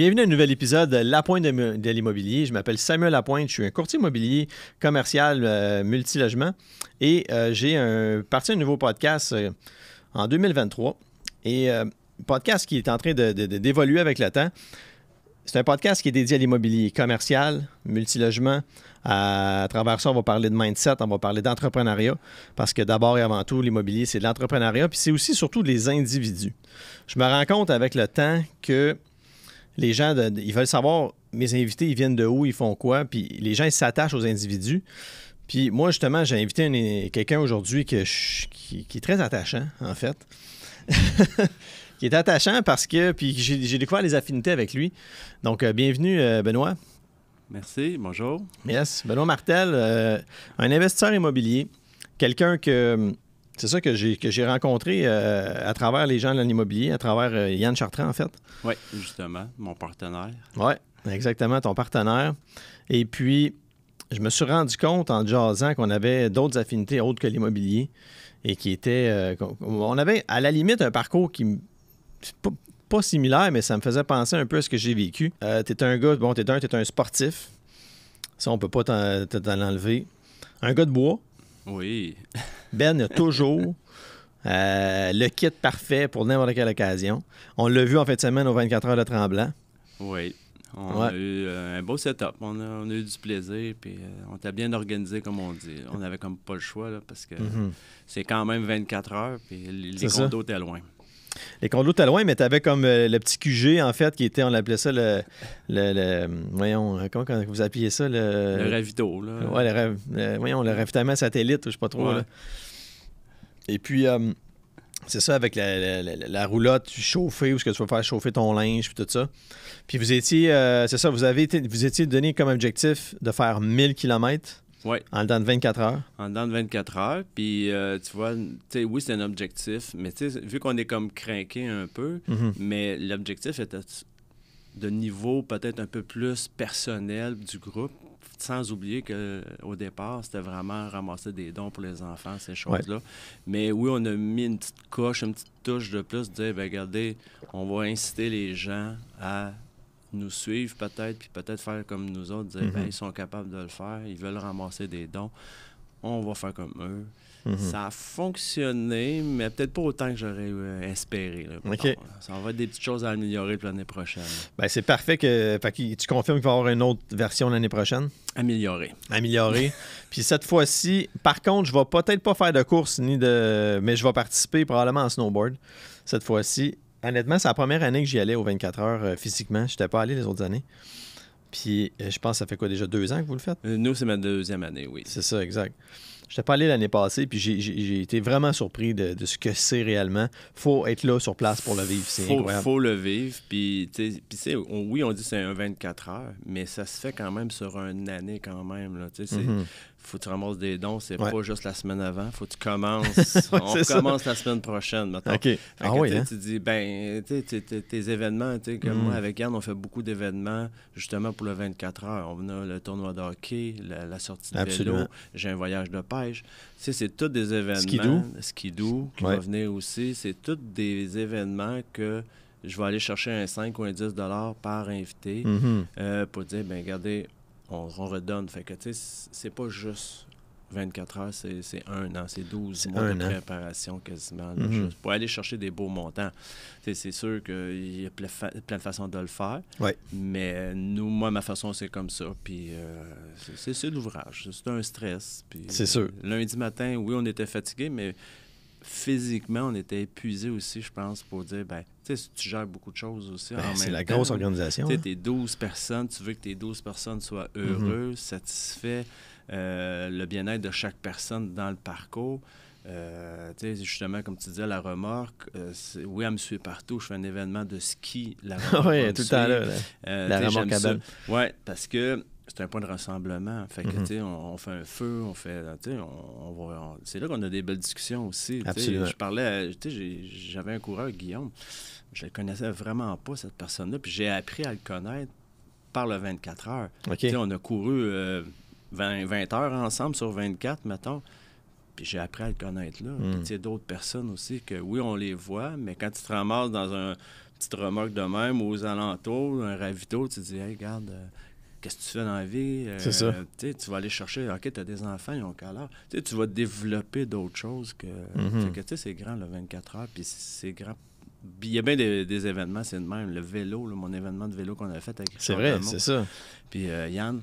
Bienvenue à un nouvel épisode de La Pointe de, l'immobilier. Je m'appelle Samuel Lapointe, je suis un courtier immobilier commercial euh, multilogement et euh, j'ai parti un nouveau podcast euh, en 2023 et podcast qui est en train d'évoluer avec le temps. C'est un podcast qui est dédié à l'immobilier commercial, multilogement. À, à travers ça, on va parler de mindset, on va parler d'entrepreneuriat, parce que d'abord et avant tout, l'immobilier, c'est de l'entrepreneuriat, puis c'est aussi surtout les individus. Je me rends compte avec le temps que les gens, ils veulent savoir mes invités, ils viennent de où, ils font quoi, puis les gens, s'attachent aux individus. Puis moi, justement, j'ai invité quelqu'un aujourd'hui qui, est très attachant, en fait. qui est attachant parce que, puis j'ai découvert les affinités avec lui. Donc, euh, bienvenue, euh, Benoît. Merci, bonjour. Yes, Benoît Martel, euh, un investisseur immobilier, quelqu'un que hum, c'est ça que j'ai, que j'ai rencontré euh, à travers les gens de l'immobilier, à travers euh, Yann Chartrand, en fait. Oui, justement, mon partenaire. Oui, exactement, ton partenaire. Et puis, je me suis rendu compte en jasant qu'on avait d'autres affinités autres que l'immobilier et qui était. Euh, on avait à la limite un parcours qui. Pas, pas, similaire, mais ça me faisait penser un peu à ce que j'ai vécu. es un gars, bon, t'es un, un sportif. Ça, on peut pas l'enlever. t'en enlever. Un gars de bois. Oui. ben a toujours euh, le kit parfait pour n'importe quelle occasion. On l'a vu en fin de semaine aux 24 heures de Tremblant. Oui. On a eu euh, un beau setup. On a, eu du plaisir. Puis euh, on était bien organisé, comme on dit. On n'avait comme pas le choix, parce que mhm. c'est quand même 24 heures. Puis les condos étaient loin. Les condos t'as loin, mais tu avais comme euh, le petit QG, en fait, qui était, on l'appelait ça le, le, Voyons, euh, comment vous appuyez ça Le, le ravito, là. Ouais, le, ravitaillement satellite, je sais pas trop. Et puis. Euh, c'est ça, avec la, la, roulotte chauffée, où ce que tu vas faire chauffer ton linge, puis tout ça. Puis vous étiez, c'est ça, vous avez vous étiez donné comme objectif de faire 1000 km Ouais. En dedans de 24 heures. En dedans de 24 heures. Puis, euh, tu vois, oui, c'est un objectif, mais vu qu'on est comme craqué un peu, mhm. mais l'objectif était de niveau peut-être un peu plus personnel du groupe, sans oublier qu'au départ, c'était vraiment ramasser des dons pour les enfants, ces choses-là. Mais oui, on a mis une petite coche, une petite touche de plus, de dire, ben, regardez, on va inciter les gens à nous suivre peut-être, puis peut-être faire comme nous autres, dire mhm. ben, ils sont capables de le faire, ils veulent ramasser des dons, on va faire comme eux. Mhm. Ça a fonctionné, mais peut-être pas autant que j'aurais euh, espéré. Hein. Ça va être des petites choses à améliorer l'année prochaine. Ben, c'est parfait que, tu confirmes qu'il va y avoir une autre version l'année prochaine? Améliorer. Améliorer. Puis cette fois-ci, par contre, je vais peut-être pas faire de course ni de. Mais je vais participer probablement en snowboard cette fois-ci honnêtement, c'est la première année que j'y allais aux 24 heures euh, physiquement. Je n'étais pas allé les autres années. Puis euh, je pense que ça fait quoi déjà deux ans que vous le faites? Euh, nous, c'est ma deuxième année, oui. C'est ça, exact. Je n'étais pas allé l'année passée, puis j'ai été vraiment surpris de, ce que c'est réellement. faut être là sur place pour le vivre. C'est faut, incroyable. faut le vivre. Puis, oui, on dit c'est un 24 heures, mais ça se fait quand même sur une année quand même. Là, mm-hmm faut que tu ramasses des dons, c'est pas juste la semaine avant, faut que tu commences. on commence la semaine prochaine, maintenant. OK. Ah hein? Tu dis, ben, tes événements, tu comme mm. moi, avec Yann, on fait beaucoup d'événements, justement, pour le 24 heures. On a le tournoi de hockey, la, sortie de vélo, j'ai un voyage de pêche. Tu sais, c'est tous des événements. Skidoo. Skidoo, qui va venir aussi. C'est tous des événements que je vais aller chercher un 5 ou un 10 par invité mm-hmm. euh, pour dire, ben, regardez, on, redonne. Fait que, c'est pas juste 24 heures, c'est un an, c'est 12 mois de préparation quasiment, mhm. pour aller chercher des beaux montants. C'est sûr qu'il y a plein, de façons de le faire, mais nous, moi, ma façon, c'est comme ça. Puis euh, c'est l'ouvrage, c'est un stress. C'est sûr. Lundi matin, oui, on était fatigué, mais physiquement, on était épuisé aussi, je pense, pour dire, ben, tu sais, tu gères beaucoup de choses aussi. Ben, c'est la grosse organisation. Tu sais, hein. t'es 12 personnes, tu veux que tes 12 personnes soient mhm. heureuses, satisfaits, euh, le bien-être de chaque personne dans le parcours. Euh, sais, justement, comme tu disais, la remorque, euh, oui, elle me suit partout. Je fais un événement de ski, la remorque. oui, tout le temps là. la remorque à Oui, parce que c'est un point de rassemblement. Fait que, mhm. on, fait un feu, on fait, on, c'est là qu'on a des belles discussions aussi. Je parlais, j'avais un coureur, Guillaume, je le connaissais vraiment pas, cette personne-là, puis j'ai appris à le connaître par le 24 heures. on a couru 20, euh, heures ensemble sur 24, mettons, puis j'ai appris à le connaître là. Mhm. tu d'autres personnes aussi que, oui, on les voit, mais quand tu te ramasses dans un petit remorque de même aux alentours, un ravito, tu te dis, hey, regarde... Euh, qu'est-ce que tu fais dans la vie. Euh, tu vas aller chercher, OK, tu as des enfants, ils ont qu'à tu vas développer d'autres choses que. Mm-hmm. tu sais, c'est grand, le 24 heures, puis c'est grand. Il y a bien des, événements, c'est le même. Le vélo, mon événement de vélo qu'on a fait avec C'est vrai, c'est ça. Puis euh, Yann,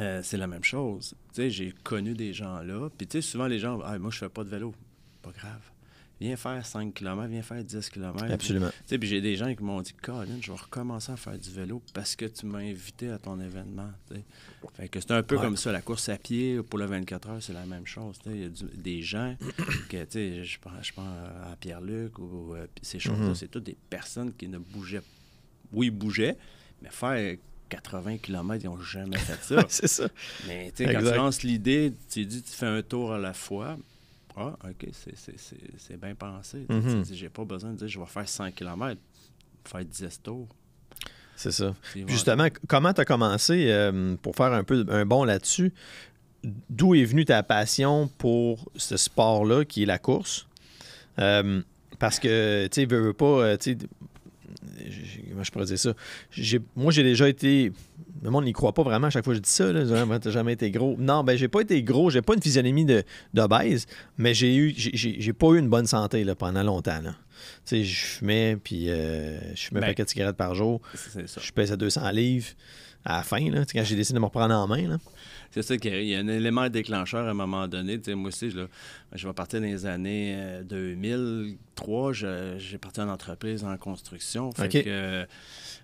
euh, c'est la même chose. j'ai connu des gens là. Puis souvent les gens, ah, moi, je fais pas de vélo. Pas grave viens faire 5 km, viens faire 10 km. Absolument. Puis, j'ai des gens qui m'ont dit Colin, je vais recommencer à faire du vélo parce que tu m'as invité à ton événement. que c'est un peu comme ça. La course à pied pour le 24 heures, c'est la même chose. Il y a des gens tu sais, je pense, euh, à Pierre-Luc ou euh, ces choses-là, mhm. c'est toutes des personnes qui ne bougeaient pas. Oui, ils bougeaient, mais faire 80 km, ils n'ont jamais fait ça. c'est ça. Mais quand tu lances l'idée, tu dis, tu fais un tour à la fois, ah, OK, c'est bien pensé. Mhm. J'ai pas besoin de dire je vais faire 100 km, faire 10 tours. C'est ça. justement, comment tu as commencé, euh, pour faire un peu un bond là-dessus, d'où est venue ta passion pour ce sport-là qui est la course? Euh, parce que, tu sais, veux, veux pas, euh, je pourrais dire ça? Moi, j'ai déjà été. Le monde n'y croit pas vraiment à chaque fois que je dis ça. Là, t'as jamais été gros. Non, ben, j'ai pas été gros. J'ai pas une physionomie de, de mais j'ai eu, j'ai pas eu une bonne santé pendant longtemps sais, je fumais, puis euh, je fumais un ben, paquet de cigarettes par jour. Je pèse à 200 livres à la fin, là, quand j'ai décidé de me reprendre en main. Là. C'est ça qu'il y a un élément déclencheur à un moment donné. moi aussi, je, vais partir dans les années 2003. Euh, j'ai parti en entreprise en construction. Fait que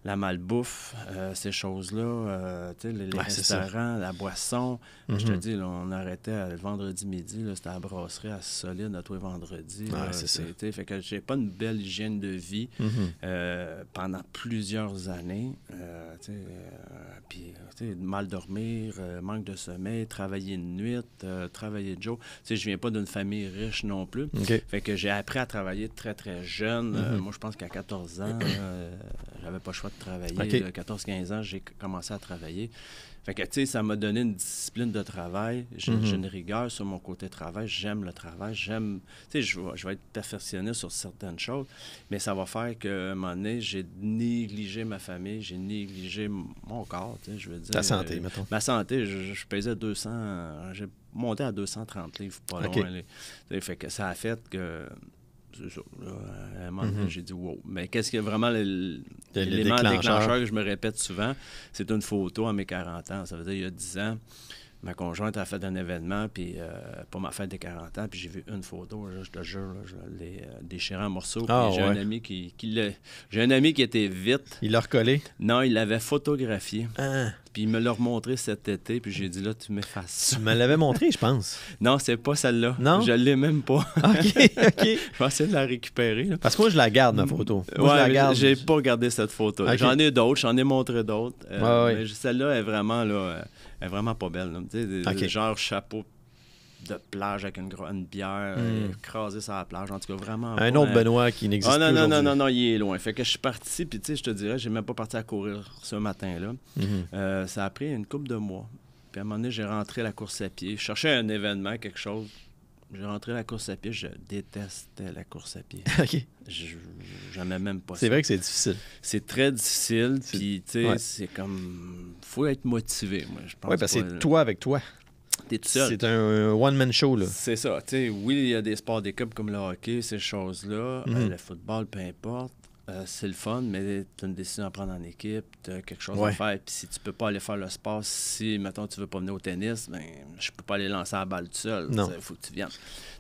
la malbouffe, euh, ces choses-là, les, restaurants, la boisson. Je te mhm. dis, on arrêtait le vendredi midi. C'était à la brasserie à solide à tous les vendredis. Fait que j'ai pas belle hygiène de vie mhm. euh, pendant plusieurs années. Euh, euh, puis, mal dormir, manque de sommeil, travailler de nuit, travailler de jour. Je ne viens pas d'une famille riche non plus. Fait que j'ai appris à travailler très, très jeune. Mhm. moi, je pense qu'à 14 ans, j'avais pas le choix de travailler. À 14-15 ans, j'ai commencé à travailler. Fait que, ça m'a donné une discipline de travail. Mhm. J'ai une rigueur sur mon côté travail. J'aime le travail. J'aime. Tu je, vais être perfectionniste sur certaines choses, mais ça va faire qu'à un moment donné, j'ai négligé ma famille, j'ai négligé mon corps, je veux dire. Ta euh, santé, mettons. Ma santé, je, pesais 200. J'ai monté à 230 livres pas loin. Fait que ça a fait que Mhm. J'ai dit wow. Mais qu'est-ce que vraiment l'élément déclencheur. que je me répète souvent, c'est une photo à mes 40 ans. Ça veut dire il y a 10 ans, ma conjointe a fait un événement puis, euh, pour ma fête des 40 ans, puis j'ai vu une photo, je te jure, je l'ai euh, déchirée en morceaux. Ah, j'ai un ami qui, ami qui était vite. Il l'a recollé? Non, il l'avait photographiée. Ah. Puis il me l'a remontré cet été, puis j'ai dit là, tu m'effaces. Tu me l'avais montré, je pense. Non, c'est pas celle-là. Non. Je l'ai même pas. OK, je vais essayer de la récupérer. Parce que moi, je la garde, ma photo. je la garde. J'ai pas gardé cette photo. J'en ai d'autres, j'en ai montré d'autres. Euh, mais celle-là est vraiment là. Elle est vraiment pas belle. Des, Genre chapeau de plage avec une, bière, mm. écrasée euh, sur la plage. En tout cas, vraiment. Un autre hein. Benoît qui ah, n'existe pas. non, Non, non, non, non, il est loin. Fait que je suis parti, puis tu sais, je te dirais, j'ai même pas parti à courir ce matin-là. Mhm. Euh, ça a pris une coupe de mois. Puis à un moment donné, j'ai rentré la course à pied. Je cherchais un événement, quelque chose. J'ai rentré la course à pied, je détestais la course à pied. OK. J'en ai même pas. C'est vrai que c'est difficile. C'est très difficile, puis tu sais, c'est comme. faut être motivé, moi, je pense. Oui, parce que c'est toi avec toi. T'es tout seul. C'est un, one-man show, là. C'est ça. Tu sais, oui, il y a des sports des clubs comme le hockey, ces choses-là, mhm. euh, le football, peu importe. Euh, c'est le fun, mais tu as une décision à prendre en équipe, tu as quelque chose à faire. Puis si tu peux pas aller faire le sport, si, mettons, tu veux pas venir au tennis, ben, je peux pas aller lancer la balle tout seul. Il faut que tu viennes.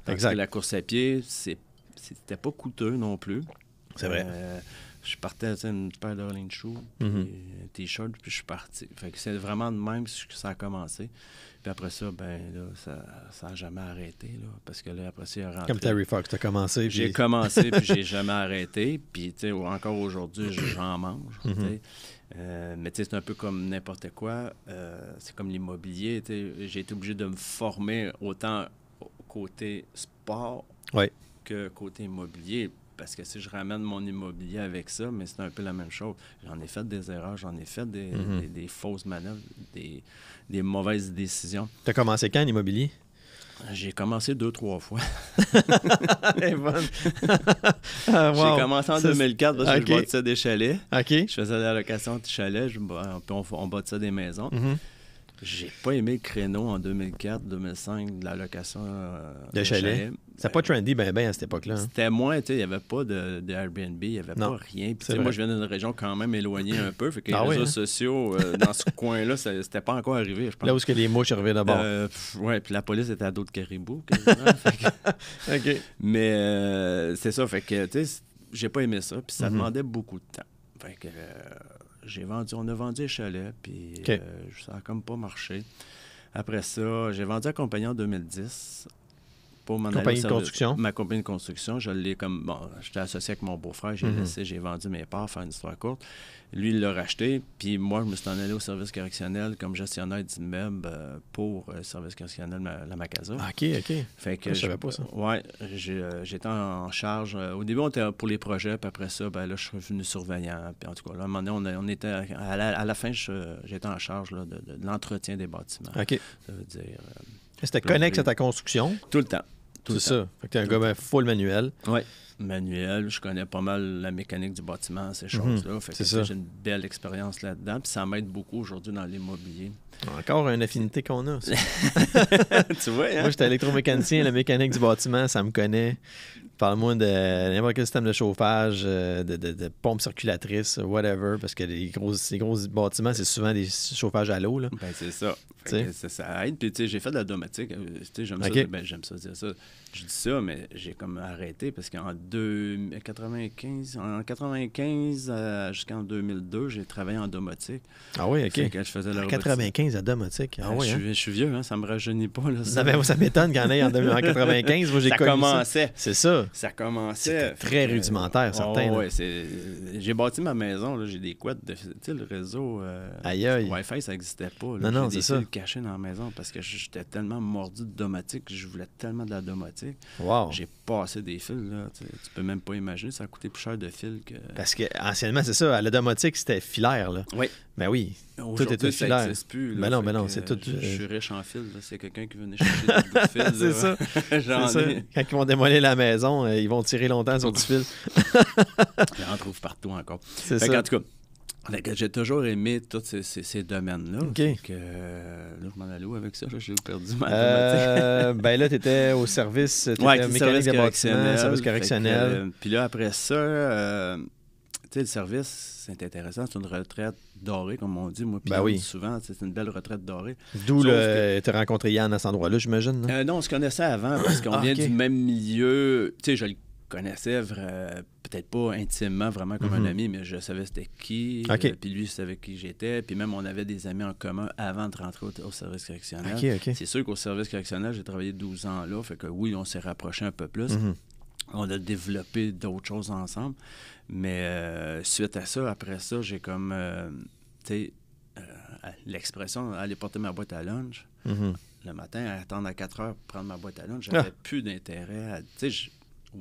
Parce que la course à pied, c'était pas coûteux non plus. C'est vrai. Euh, je partais une paire de rolling shoes, mhm. un t-shirt, puis je suis parti. Fait que c'est vraiment de même que ça a commencé. Puis après ça, ben là, ça n'a jamais arrêté, là, parce que là, après ça, il a Comme Terry Fox, t'as commencé. J'ai commencé, puis j'ai jamais arrêté. Puis, tu encore aujourd'hui, j'en mange, mhm. euh, mais tu c'est un peu comme n'importe quoi. Euh, c'est comme l'immobilier. J'ai été obligé de me former autant côté sport ouais. que côté immobilier parce que si je ramène mon immobilier avec ça, mais c'est un peu la même chose. J'en ai fait des erreurs, j'en ai fait des, mhm. des, fausses manœuvres, des, des mauvaises décisions. Tu as commencé quand l'immobilier? J'ai commencé deux, trois fois. Ah, J'ai commencé en 2004 parce que okay. je bâtissais des chalets. Je faisais de la location de chalets, je, on, on ça des maisons. Mhm. J'ai pas aimé le créneau en 2004-2005 de la location euh, de chalet. C'est C'était pas trendy ben ben à cette époque-là. Hein. C'était moins, tu sais, il n'y avait pas de, de Airbnb, il n'y avait pas rien. Puis moi, je viens d'une région quand même éloignée un peu, fait que ah les réseaux hein. sociaux euh, dans ce coin-là, c'était pas encore arrivé, je pense. Là où ce que les mouches arrivaient d'abord. Euh, ouais, puis la police était à d'autres caribous. que... Ok. Mais c'est ça, fait que, tu sais, j'ai pas aimé ça, puis ça mhm. demandait beaucoup de temps. Fait que j'ai vendu, on a vendu les chalets, puis euh, ça n'a comme pas marché. Après ça, j'ai vendu un Compagnie en 2010 construction. Ma compagnie de construction, je l'ai comme. Bon, j'étais associé avec mon beau-frère, j'ai mhm. laissé, j'ai vendu mes parts, faire une histoire courte. Lui, il l'a racheté, puis moi, je me suis en allé au service correctionnel comme gestionnaire d'immeubles euh, pour le euh, service correctionnel la Macasa. Ah, OK, OK. Fait que. Ah, savais pas ça. Oui, euh, j'étais en charge. Au début, on était pour les projets, puis après ça, ben là, je suis revenu surveillant. Puis en tout cas, à un moment donné, on, était. À la, fin, j'étais en charge de, l'entretien des bâtiments. OK. Ça veut dire. C'était connexe à ta construction? Tout le temps. C'est ça. Fait que t'es un gars ben full manuel. Oui. Manuel, je connais pas mal la mécanique du bâtiment, ces mhm. choses-là. Fait que ça. j'ai une belle expérience là-dedans. Puis ça m'aide beaucoup aujourd'hui dans l'immobilier. Encore une affinité qu'on a. tu vois, hein? Moi, j'étais électromécanicien, la mécanique du bâtiment, ça me connaît. Parle-moi de n'importe quel système de chauffage, euh, de, pompe circulatrice, whatever, parce que les gros, les gros bâtiments, c'est souvent des chauffages à l'eau. Ben, c'est ça. Ça, aide. Puis, tu sais, j'ai fait de la domotique. Euh, j'aime ça, ben, j'aime ça dire ça. Je dis ça, mais j'ai comme arrêté parce qu'en 95, en 95 euh, jusqu'en 2002, j'ai travaillé en domotique. Ah oui, OK. je faisais en 95 à domotique. Ah, euh, hein. je, suis vieux, hein, ça me rajeunit pas. ça, m'étonne qu'en en ait en, 95. j'ai commencé. C'est ça. Ça commençait. Très rudimentaire, certains. Oh, j'ai bâti ma maison, j'ai des couettes. De... Tu sais, le réseau Wi-Fi, ça n'existait pas. Non, non, c'est ça caché dans la maison parce que j'étais tellement mordu de domotique, je voulais tellement de la domotique. Wow. J'ai passé des fils, là. Tu, peux même pas imaginer, ça a coûté plus cher de fils que. Parce que anciennement, c'est ça, la domotique, c'était filaire, là. Oui. Mais ben oui. Tout était filaire. plus, ben non, mais ben non, c'est tout. Je, suis euh, riche en fil, C'est quelqu'un qui venait chercher des fils c'est ça. Quand ils vont démolir la maison, euh, ils vont tirer longtemps sur du fil. en trouve partout encore. C'est ça. En tout cas, j'ai toujours aimé tous ces, domaines-là. OK. Euh, là, je m'en alloue avec ça? J'ai perdu ma euh, Ben là, tu étais au service, étais service correctionnel, euh, puis là, après ça, euh, tu sais, le service, c'est intéressant. C'est une retraite dorée, comme on dit. Moi, puis ben oui. souvent, c'est une belle retraite dorée. D'où le. Que... rencontré Yann à cet endroit-là, j'imagine? Non? on se connaissait avant parce qu'on ah, vient du même milieu. Tu sais, je le connaissais peut-être pas intimement vraiment comme un mhm. ami, mais je savais c'était qui. Euh, puis lui, il savait qui j'étais. Puis même, on avait des amis en commun avant de rentrer au, service correctionnel. C'est sûr qu'au service correctionnel, j'ai travaillé 12 ans là. Fait que oui, on s'est rapproché un peu plus. Mhm. On a développé d'autres choses ensemble. Mais euh, suite à ça, après ça, j'ai comme. Euh, tu sais, l'expression aller porter ma boîte à lunch. Mhm. Le matin, attendre à 4 heures, pour prendre ma boîte à lunch, ah. j'avais plus d'intérêt à. Tu sais,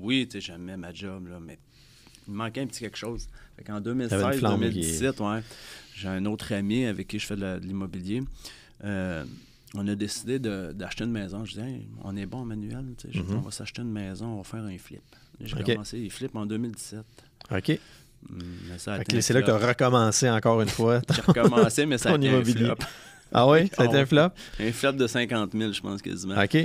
oui, tu sais, j'aimais ma job, là, mais il me manquait un petit quelque chose. Fait qu'en 2016-2017, ouais, j'ai un autre ami avec qui je fais de, l'immobilier. Euh, on a décidé d'acheter une maison. Je disais, on est bon, Manuel. Mhm. On va s'acheter une maison, on va faire un flip. J'ai commencé les flips en 2017. OK. Mm, c'est là que tu as recommencé encore une fois. J'ai recommencé, mais ça a été un flop. Ah oui, ça a été un ah flop? Un flop de 50 000, je pense quasiment. OK.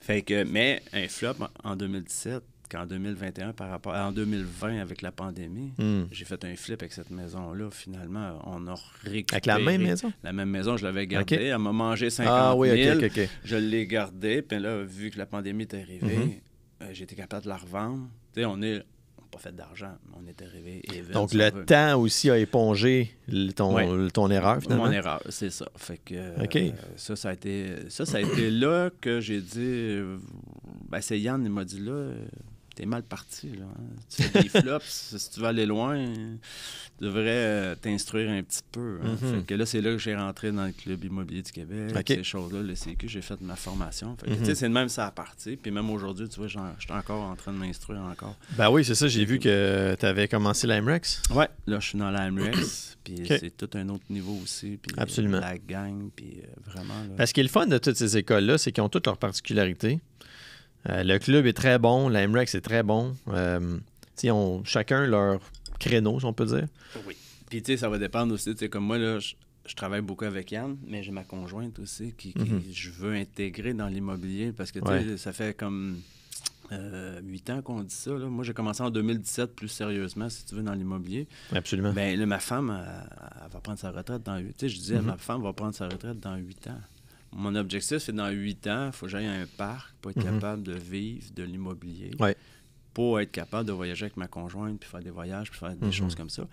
Fait que, mais un flop en 2017, qu'en 2021, par rapport à en 2020 avec la pandémie, hmm. j'ai fait un flip avec cette maison-là. Finalement, on a récupéré. Avec la même maison? La même maison, je l'avais gardée. Elle m'a mangé 50 ah, oui, OK, OK, Je l'ai gardée. Puis là, vu que la pandémie est arrivée, mhm. euh, j'étais capable de la revendre. Tu sais, on est pas fait d'argent. On est arrivé. Donc, le temps aussi a épongé ton, ton erreur, finalement. Mon erreur, c'est ça. Fait que, euh, ça, ça a été, ça, ça a été là que j'ai dit, euh, ben, c'est Yann, il m'a dit là, t'es mal parti. Là, hein. Tu fais des flops, si tu veux aller loin, tu devrais euh, t'instruire un petit peu. Hein. Mhm. fait que là, c'est là que j'ai rentré dans le Club immobilier du Québec, ces choses-là, le CQ, j'ai fait ma formation. Mhm. c'est de même ça a parti. Puis même aujourd'hui, tu vois, je suis encore en train de m'instruire encore. Ben oui, c'est ça, j'ai vu que tu avais commencé l'AMREX. Ouais, là, je suis dans l'AMREX. puis c'est tout un autre niveau aussi. Puis euh, Absolument. La gang, puis euh, vraiment. Là... Parce qu'il le fun de toutes ces écoles-là, c'est qu'ils ont toutes leurs particularités. Euh, le club est très bon, la est très bon. Euh, Ils ont chacun leur créneau, si on peut dire. Oui. Puis tu sais, ça va dépendre aussi. sais, comme moi, là, je, travaille beaucoup avec Yann, mais j'ai ma conjointe aussi qui, mhm. je veux intégrer dans l'immobilier parce que ça fait comme euh, huit ans qu'on dit ça. Moi, j'ai commencé en 2017 plus sérieusement, si tu veux, dans l'immobilier. Absolument. Ben, ma femme, elle, va prendre sa retraite dans huit. ans. Je disais, mhm. ma femme va prendre sa retraite dans huit ans mon objectif, c'est dans huit ans, il faut que j'aille à un parc pour être mhm. capable de vivre de l'immobilier, pour être capable de voyager avec ma conjointe, puis faire des voyages, puis faire des mhm. choses comme ça.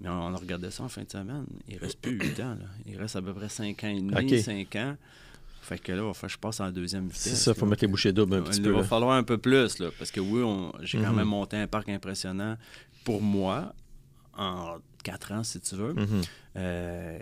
Mais on, a regardé ça en fin de semaine. Il reste plus huit ans. Il reste à peu près cinq ans et demi, cinq ans. Fait que là, il je passe en deuxième vitesse. C'est ça, il faut mettre les bouchées doubles un petit peu. Il va falloir un peu plus, là, parce que oui, j'ai quand mhm. même monté un parc impressionnant pour moi en 4 ans, si tu veux. Mhm. Euh,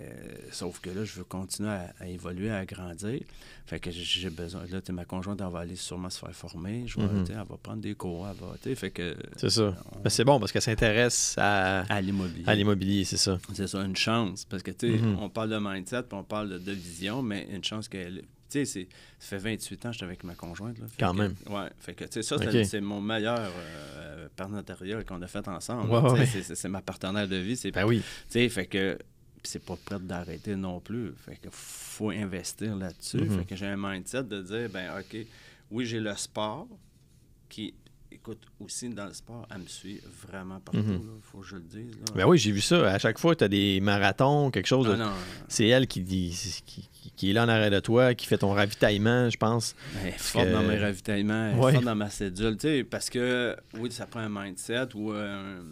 sauf que là, je veux continuer à, évoluer, à grandir. Fait que j'ai besoin. Là, ma conjointe, elle va aller sûrement se faire former. Je vais, mhm. Elle va prendre des cours, elle va. Fait que. C'est ça. mais euh, ben, c'est bon parce qu'elle s'intéresse à. l'immobilier. À l'immobilier, c'est ça. C'est ça, une chance. Parce que, tu sais, mhm. on parle de mindset, puis on parle de, de vision, mais une chance qu'elle tu sais, ça fait 28 ans que j'étais avec ma conjointe. Quand même. Ouais, fait que, tu ça, c'est mon meilleur euh, partenariat qu'on a fait ensemble. C'est ma partenaire de vie. Ben oui. Tu sais, fait que c'est pas prêt d'arrêter non plus. Fait que faut investir là-dessus. Mm-hmm. Fait que j'ai un mindset de dire, ben OK, oui, j'ai le sport qui écoute aussi dans le sport, elle me suit vraiment partout, il mhm. faut que je le dise. Là. Ben oui, j'ai vu ça. À chaque fois, tu as des marathons, quelque chose. Ah c'est elle qui, qui, est là en arrêt de toi, qui fait ton ravitaillement, je pense. est ben, forte dans mes ravitaillements, ouais. dans ma cédule, tu sais, parce que, oui, ça prend un mindset ou un... Euh,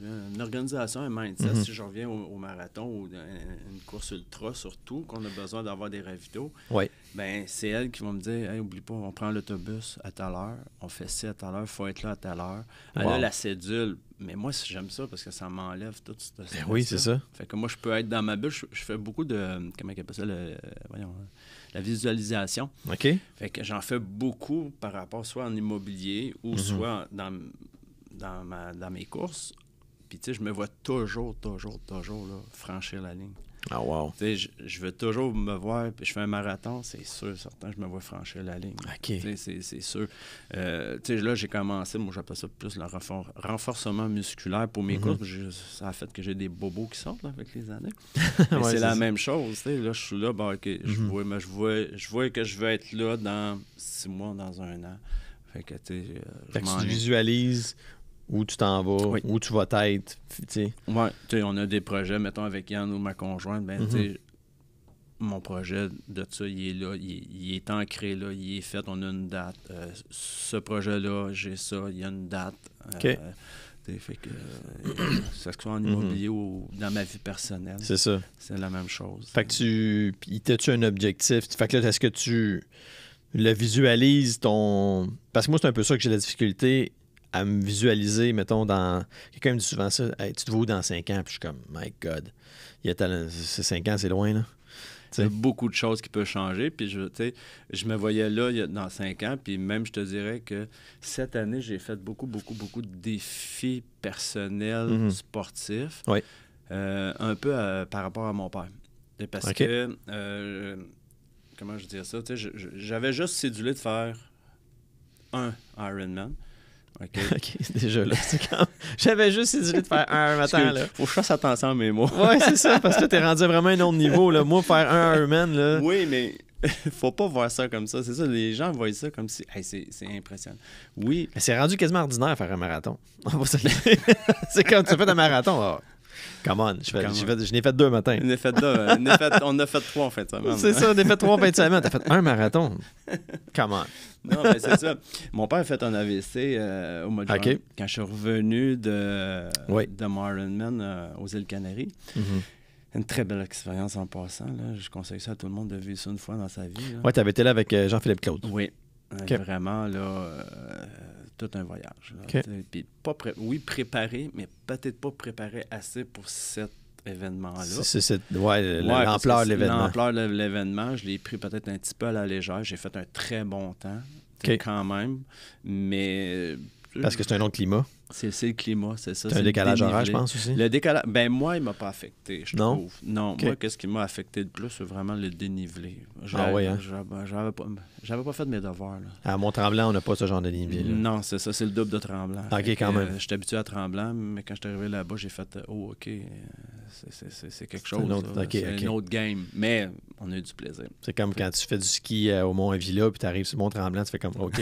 une organisation, un mindset. Mm-hmm. Si je reviens au, marathon ou une course ultra, surtout, qu'on a besoin d'avoir des ravitaux, ouais. ben, c'est elle qui va me dire oublie pas, on prend l'autobus à telle heure, on fait ça à telle heure, il faut être là à telle heure. Elle a la cédule. Mais moi, j'aime ça parce que ça m'enlève tout ce. Ben oui, c'est ça. Fait que moi, je peux être dans ma bulle. Je, fais beaucoup de. Comment appelle ça le, la visualisation. OK. Fait que j'en fais beaucoup par rapport soit en immobilier ou mm-hmm. soit dans, dans, dans, mes courses puis, tu sais, je me vois toujours, toujours, toujours franchir la ligne. Ah, wow. Tu sais, je veux toujours me voir, puis je fais un marathon, c'est sûr, certain, je me vois franchir la ligne. c'est sûr. Euh, tu sais, là, j'ai commencé, moi, j'appelle ça plus le renforcement musculaire pour mes mhm. courses. ça a fait que j'ai des bobos qui sortent avec les années. c'est la même chose, tu sais. Là, je suis là, ben, je mhm. vois, mais je vois, je vois que je veux être là dans six mois, dans un an. Fait que, euh, fait tu visualises où tu t'en vas, où tu vas t'être. on a des projets, mettons, avec Yann ou ma conjointe, ben, mm-hmm. mon projet de ça, il est là, il, est ancré là, il est fait, on a une date. Euh, ce projet-là, j'ai ça, il y a une date. Ok. Euh, fait que, que euh, soit en mm-hmm. immobilier ou dans ma vie personnelle. C'est ça. C'est la même chose. Fait que tu. tu un objectif? Fait est-ce que tu le visualises ton. Parce que moi, c'est un peu ça que j'ai la difficulté à me visualiser, mettons, dans. Quelqu'un me dit souvent ça, tu te vois dans 5 ans, puis je suis comme, my God, il y a 5 ans, c'est loin, là. Il y a beaucoup de choses qui peuvent changer. Puis je, je me voyais là dans 5 ans. Puis même, je te dirais que cette année, j'ai fait beaucoup, beaucoup, beaucoup de défis personnels, mm-hmm. sportifs. Oui. Euh, un peu par rapport à mon père. parce que, euh, comment je dis ça, j'avais juste cédulé de faire un Ironman. OK. déjà là. J'avais juste décidé de faire un matin. Là. Faut que je fasse attention à mes mots. ouais, c'est ça, parce que t'es rendu vraiment un autre niveau. Là. Moi, faire un Ironman. Là... Oui, mais faut pas voir ça comme ça. C'est ça, les gens voient ça comme si c'est, impressionnant. Oui. c'est rendu quasiment ordinaire faire un marathon. c'est comme tu fais un marathon. Ah. Come on, je, je n'ai fait deux matins. On a fait trois en fin de semaine. C'est hein. ça, on a fait trois en fin de semaine. T'as fait un marathon. Come on. Non, mais c'est ça. Mon père a fait un AVC euh, au mois de juin. Quand je suis revenu de, de euh, aux îles Canaries. Mm-hmm. Une très belle expérience en passant. Je conseille ça à tout le monde de vivre ça une fois dans sa vie. Oui, tu avais été là avec euh, Jean-Philippe Claude. Oui, vraiment. là tout un voyage. oui, préparé, mais peut-être pas préparé assez pour cet événement-là. C'est l'ampleur de l'événement. L'ampleur de l'événement, je l'ai pris peut-être un petit peu à la légère. J'ai fait un très bon temps quand même, mais... Euh, parce que c'est un long climat. C'est le climat, c'est ça. C'est un décalage horaire, je pense aussi. Le décalage. Ben, moi, il ne m'a pas affecté, je non? trouve. Non. Moi, qu'est-ce qui m'a affecté le plus, c'est vraiment le dénivelé. Ah oui, hein? J'avais pas, pas, fait mes devoirs. Là. À Mont-Tremblant, on n'a pas ce genre de dénivelé. Non, c'est ça. C'est le double de Tremblant. OK, quand même. Euh, je suis habitué à Tremblant, mais quand je suis arrivé là-bas, j'ai fait euh, Oh, OK. Euh, c'est quelque chose. C'est une autre game, mais on a eu du plaisir. C'est comme quand tu fais du ski euh, au Mont Avila, puis tu arrives sur Mont-Tremblant, tu fais comme OK.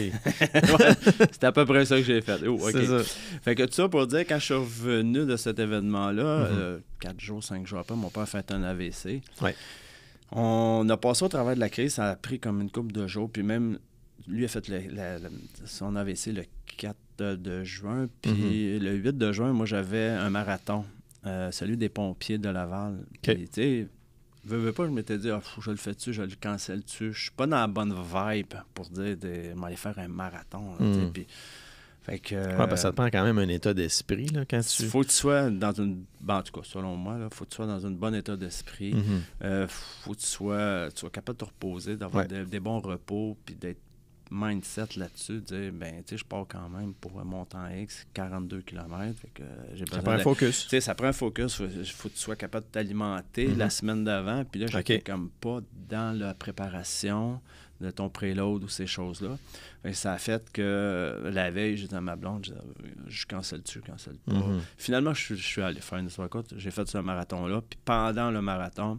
C'était à peu près ça que j'ai fait. Oh, c'est ça. Fait que tout ça pour dire, quand je suis revenu de cet événement-là, mhm. euh, quatre jours, cinq jours après, mon père a fait un AVC. On a passé au travers de la crise, ça a pris comme une coupe de jours, puis même lui a fait son AVC le 4 euh, de juin, puis mhm. le 8 de juin, moi j'avais un marathon euh, celui des pompiers de Laval. je tu veux, veux pas, je m'étais dit, ah, je le fais-tu, je le cancelle-tu. Je suis pas dans la bonne vibe pour dire, de m'aller faire un marathon. Mm. fait que, ça te prend quand même un état d'esprit là, tu. Faut que tu sois dans une. Ben, en tout cas, selon moi, là, faut que tu sois dans un bon état d'esprit. il mm-hmm. euh, faut que tu sois, tu sois capable de te reposer, d'avoir des, des, bons repos, puis d'être mindset là-dessus, dire, ben, tu sais, je pars quand même pour un montant X, 42 km. Fait que j'ai ça prend un focus. Tu ça prend un focus. Il faut, que tu sois capable de t'alimenter la mhm. semaine d'avant. Puis là, je comme pas dans la préparation de ton préload ou ces choses-là. Ça a fait que la veille, j'étais dans ma blonde, je, je cancelle-tu, cancelle pas. Mhm. Finalement, je, suis allé faire une soirée J'ai fait ce marathon-là. Puis pendant le marathon,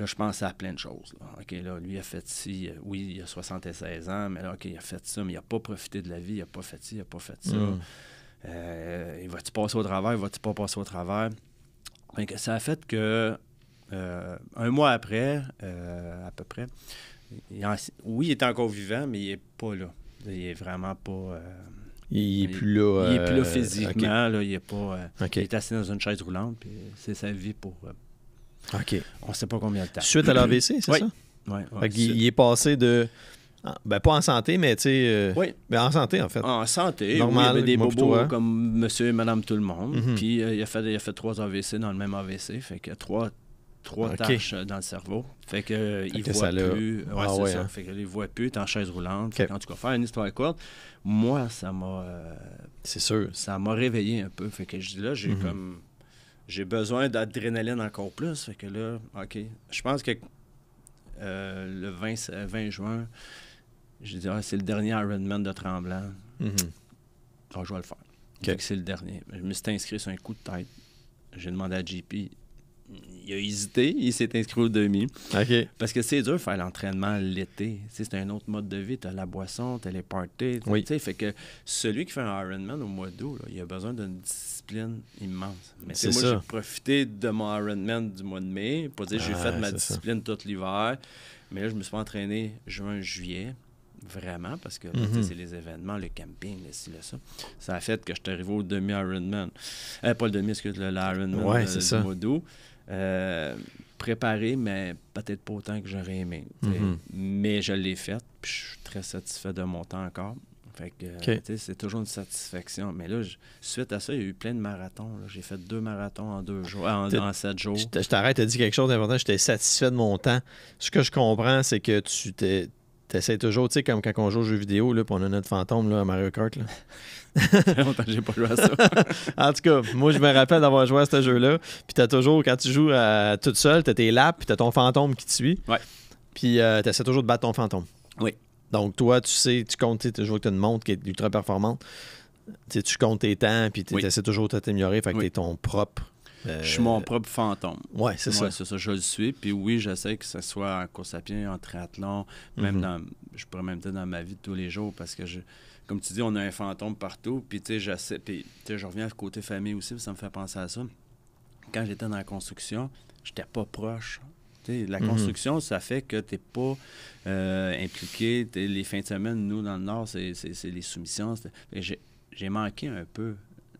Là, je pense à plein de choses. OK, lui a fait ci, euh, oui, il a 76 ans, mais là, il a fait ça, mais il n'a pas profité de la vie, il n'a pas fait ci, il n'a pas fait ça. Il va va-tu passer au travers, Il va-tu pas passer au travers? que ça a fait que, euh, un mois après, euh, à peu près, oui, il est encore vivant, mais il n'est pas là. Il est vraiment pas. Il est plus là. Il plus là physiquement. il est pas. Il est assis dans une chaise roulante. Puis c'est sa vie pour OK. On ne sait pas combien de temps. Suite à l'AVC, c'est ça? Oui. il, est passé de. Ah, ben, pas en santé, mais tu sais. Euh, oui. ben, en santé, en fait. En santé. Normal, il y avait des bobos comme monsieur et madame tout le monde. Mhm. Puis euh, il, a fait, il a fait trois AVC dans le même AVC. Fait que trois, trois tâches euh, dans le cerveau. Fait que il voit plus. Ouais, ah c'est ça. Hein. Fait que, voit plus, il est en chaise roulante. Fait en tout cas, faire une histoire courte, moi, ça m'a. C'est sûr. Ça m'a réveillé un peu. Fait que je dis là, j'ai mhm. comme j'ai besoin d'adrénaline encore plus. Fait que là, OK. Je pense que euh, le 20, euh, juin, je dit, ah, c'est le dernier Ironman de Tremblant. Mm-hmm. je vais le faire. C'est le dernier. Je me suis inscrit sur un coup de tête. J'ai demandé à JP, il a hésité, il s'est inscrit au demi. Parce que c'est dur de faire l'entraînement l'été. C'est un autre mode de vie. Tu la boisson, tu les parties. Fait que celui qui fait un Ironman au mois d'août, il a besoin d'une discipline immense. Mais c'est moi, j'ai profité de mon Ironman du mois de mai. Pas dire j'ai ah, fait ma discipline tout l'hiver. Mais là, je me suis pas entraîné juin, juillet vraiment, parce que ben, mhm. c'est les événements, le camping, le ça. Ça a fait que je suis arrivé au demi-Ironman. Euh, pas le demi, excuse, le Ironman euh, du mois d'août. Euh, préparé, mais peut-être pas autant que j'aurais aimé. Mm-hmm. Mais je l'ai fait, puis je suis très satisfait de mon temps encore. Fait que, c'est toujours une satisfaction. Mais là, suite à ça, il y a eu plein de marathons. J'ai fait deux marathons en deux jours, en, sept jours. Je t'arrête, tu dit quelque chose d'important. J'étais satisfait de mon temps. Ce que je comprends, c'est que tu t'es T'essaies toujours, tu sais, comme quand on joue aux jeux vidéo, là, pour on a notre fantôme là, à Mario Kart. Là. j'ai pas joué à ça. en tout cas, moi, je me rappelle d'avoir joué à ce jeu-là. Puis t'as toujours, quand tu joues tout euh, toute seule, t'as tes laps, puis t'as ton fantôme qui te suit. Ouais. Puis tu euh, t'essaies toujours de battre ton fantôme. Oui. Donc, toi, tu sais, tu comptes, tu toujours que une montre qui est ultra performante. tu comptes tes temps, puis tu toujours de t'améliorer. Fait que t'es ton propre euh, je suis mon propre fantôme. Oui, c'est ça. c'est ça, je le suis. Puis oui, j'essaie que ce soit en course à pied, en triathlon, même mhm. dans, je pourrais même dire dans ma vie de tous les jours, parce que, je, comme tu dis, on a un fantôme partout. Puis tu sais, je reviens à côté famille aussi, ça me fait penser à ça. Quand j'étais dans la construction, j'étais pas proche sais, la mhm. construction, ça fait que tu n'es pas euh, impliqué. les fins de semaine, nous, dans le Nord, c'est les soumissions. J'ai manqué un peu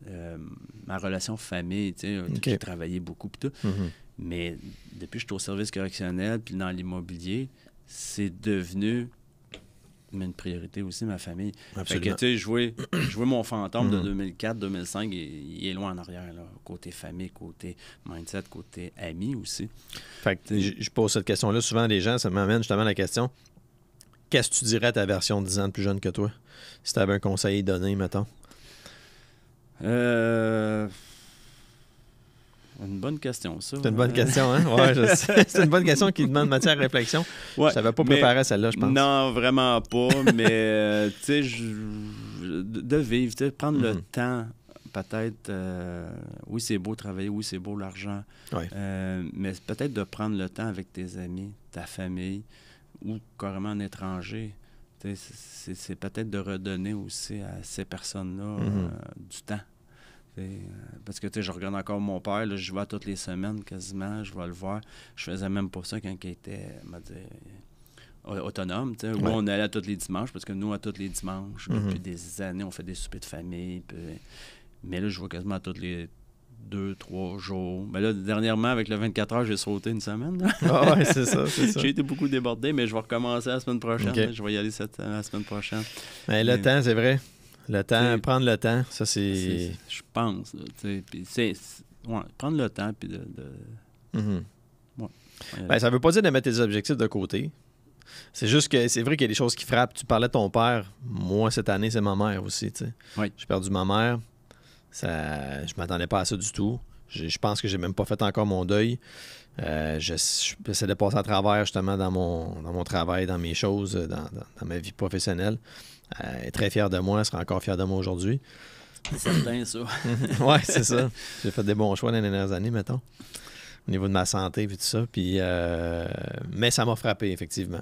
euh, ma relation famille. Tu sais, euh, J'ai travaillé beaucoup. tout. Mhm. Mais depuis que je suis au service correctionnel, puis dans l'immobilier, c'est devenu une priorité aussi, ma famille. Absolument. Fait que, tu sais, mon fantôme de 2004-2005, mhm. il, est loin en arrière, là. Côté famille, côté mindset, côté amis aussi. Fait que, je pose cette question-là souvent les gens, ça m'amène justement à la question qu'est-ce que tu dirais à ta version 10 ans de plus jeune que toi Si tu avais un conseil donné, mettons euh, une bonne question, ça. C'est une bonne question, hein? Ouais, C'est une bonne question qui demande matière à réflexion. Ça ne savais pas préparer celle-là, je pense. Non, vraiment pas, mais euh, tu sais, de vivre, prendre le mhm. temps, peut-être. Euh, oui, c'est beau travailler, oui, c'est beau l'argent, mais peut-être de prendre le temps avec tes amis, ta famille ou carrément un étranger. C'est peut-être de redonner aussi à ces personnes-là euh, mhm. du temps. Euh, parce que je regarde encore mon père, je vois toutes les semaines quasiment, je vais le voir. Je faisais même pas ça quand il était autonome, où on allait tous les dimanches, parce que nous, à tous les dimanches, depuis mhm. des années, on fait des soupers de famille. Mais là, je vois quasiment à toutes les deux, trois jours. Mais là, dernièrement, avec le 24 heures, j'ai sauté une semaine. ah ouais, c'est ça, J'ai été beaucoup débordé, mais je vais recommencer la semaine prochaine. Je vais y aller cette, la semaine prochaine. Mais le temps, c'est vrai. Le temps, prendre le temps, ça c'est. Je pense. prendre le temps, puis de. de... Mm-hmm. Ben, ça veut pas dire de mettre tes objectifs de côté. C'est juste que c'est vrai qu'il y a des choses qui frappent. Tu parlais de ton père. Moi, cette année, c'est ma mère aussi. J'ai perdu ma mère. Ça, je m'attendais pas à ça du tout. Je, pense que j'ai même pas fait encore mon deuil. Euh, J'essaie je, de passer à travers justement dans mon, dans mon travail, dans mes choses, dans, ma vie professionnelle. elle euh, est très fière de moi, elle sera encore fière de moi aujourd'hui. C'est certain, ça. ouais, c'est ça. J'ai fait des bons choix dans les dernières années, mettons, au niveau de ma santé et tout ça. Puis, euh, mais ça m'a frappé, effectivement.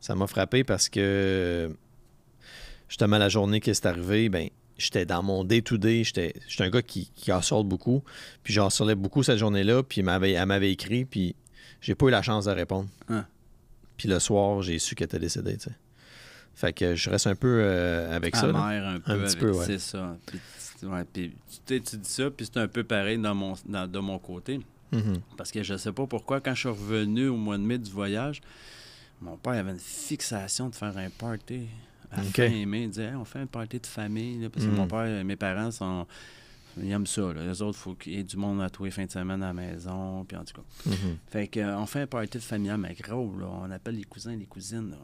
Ça m'a frappé parce que justement, la journée qui est arrivée, ben, j'étais dans mon day-to-day. J'étais un gars qui, qui en sort beaucoup. Puis j'en sortais beaucoup cette journée-là. Puis elle m'avait écrit. Puis j'ai pas eu la chance de répondre. Hein. Puis le soir, j'ai su qu'elle était décédée. Fait que je reste un peu euh, avec ça. un peu. petit peu, C'est ça. Puis, tu, dis ça, puis c'est un peu pareil dans mon, de mon côté. Mm-hmm. Parce que je sais pas pourquoi, quand je suis revenu au mois de mai du voyage, mon père avait une fixation de faire un party. À fin il on fait un party de famille, parce que mon mm. père, et mes parents sont. Ils aiment ça. Là. Les autres, il faut qu'il y ait du monde à tous les fins de semaine à la maison. Puis en tout cas. Mm-hmm. Fait que, euh, on fait un party de famille, mais gros, on appelle les cousins et les cousines.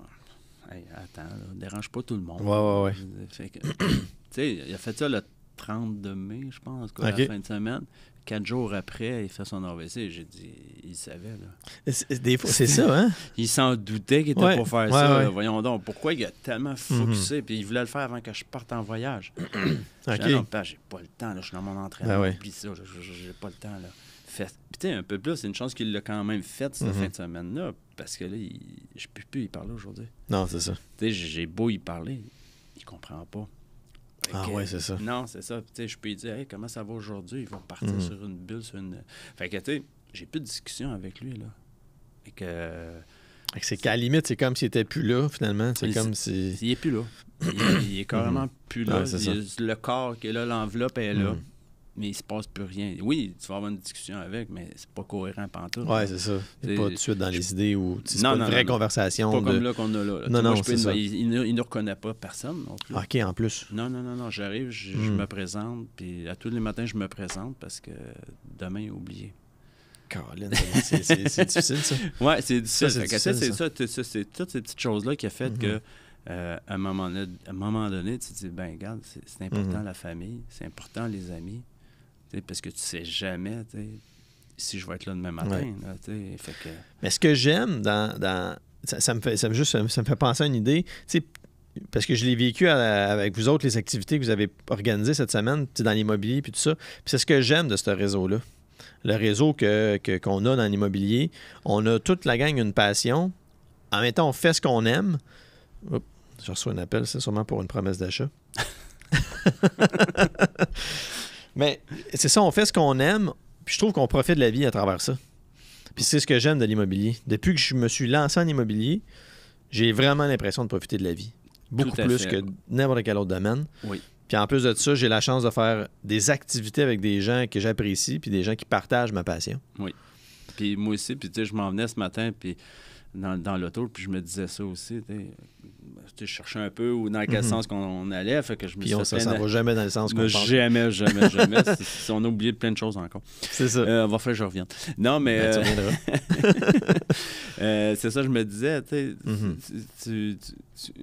Hey, attends, dérange pas tout le monde. Ouais, ouais, Fait que, il a fait ça le 30 mai, je pense, quoi, la fin de semaine quatre jours après, il fait son AVC. J'ai dit, il savait. Là. C'est ça, hein? il s'en doutait qu'il était pour faire ça. Voyons donc, pourquoi il a tellement focusé? Mhm. Puis il voulait le faire avant que je parte en voyage. j'ai okay. j'ai pas le temps, là, je suis dans mon entraînement. Ben ça, j'ai pas le temps. Là. Fait, un peu plus, c'est une chance qu'il l'a quand même faite cette mhm. fin de semaine-là, parce que là, je peux plus y parler aujourd'hui. Non, c'est ça. Tu sais, j'ai beau y parler, il comprend pas. Ah ouais, c'est ça. Non, c'est ça. je peux lui dire, comment ça va aujourd'hui? Ils vont partir mm. sur une bulle, sur une. Fait que, tu sais, j'ai plus de discussion avec lui, là. Fait que. C'est qu'à la limite, c'est comme s'il était plus là, finalement. C'est comme si. Il est plus là. Il, est mm-hmm. carrément plus là. le corps qui est là, l'enveloppe est là. Mm mais il se passe plus rien. Oui, tu vas avoir une discussion avec, mais c'est pas cohérent pantoute. Oui, c'est ça. C'est pas tout de suite dans les idées ou c'est pas une vraie conversation. Pas comme là qu'on a là. Non, non, Il, ne, reconnaît pas personne plus. OK, en plus. Non, non, non, non. J'arrive, je, hmm. me présente, puis à tous les matins, je me présente parce que demain, oublié. là, c'est difficile, ça. Oui, c'est difficile. c'est ça. C'est toutes ces petites choses-là qui a fait que. Mhm. Euh, à, un moment donné, à un moment donné, tu te dis, ben regarde, c'est important mhm. la famille, c'est important les amis parce que tu sais jamais si je vais être là demain matin. Mais ce que j'aime dans, Ça, me fait ça juste ça me fait penser à une idée. parce que je l'ai vécu avec vous autres, les activités que vous avez organisées cette semaine, dans l'immobilier puis tout ça. c'est ce que j'aime de ce réseau-là. Le réseau qu'on a dans l'immobilier, on a toute la gang une passion. En même temps, on fait ce qu'on aime. je reçois un appel, c'est sûrement pour une promesse d'achat. Mais c'est ça, on fait ce qu'on aime, puis je trouve qu'on profite de la vie à travers ça. Puis c'est ce que j'aime de l'immobilier. Depuis que je me suis lancé en immobilier, j'ai vraiment l'impression de profiter de la vie. Beaucoup plus que n'importe quel autre domaine. Oui. Puis en plus de ça, j'ai la chance de faire des activités avec des gens que j'apprécie, puis des gens qui partagent ma passion. Oui. Puis moi aussi, puis tu sais, je m'en venais ce matin, puis dans, l'auto, puis je me disais ça aussi. tu je cherchais un peu dans quel mhm. sens qu'on allait. Fait que je me ça va jamais dans le sens qu'on pense. Jamais, jamais, jamais. si on a oublié plein de choses encore. C'est ça. Euh, on va faire je reviens. Non, mais... Ben, euh, euh, c'est ça, je me disais. tu, mhm.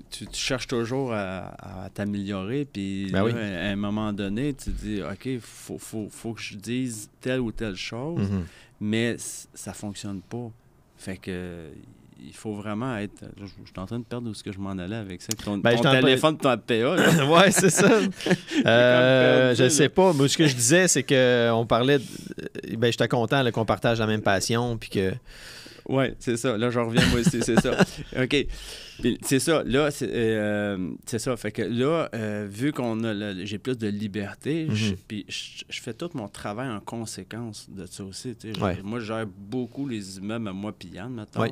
tu, cherches toujours à, t'améliorer. Puis ben à, un moment donné, tu dis, OK, il faut, que je dise telle ou telle chose, mhm. mais ça fonctionne pas. Fait que il faut vraiment être. Euh, je, suis en train de perdre où ce que je m'en allais avec ça. Ton, ben, téléphone, ton PA. ouais, c'est ça. Euh, je je sais pas. mais ce que je disais, c'est qu'on euh, parlait. Ben, j'étais content qu'on partage la même passion, puis que. Oui, c'est ça. Là, je reviens, moi aussi, c'est ça. OK. C'est ça. Là, euh, c'est ça. Fait que là, euh, vu qu'on a, j'ai plus de liberté, mm-hmm. puis je fais tout mon travail en conséquence de ça aussi. Moi, je gère beaucoup les immeubles à moi, puis Yann, maintenant.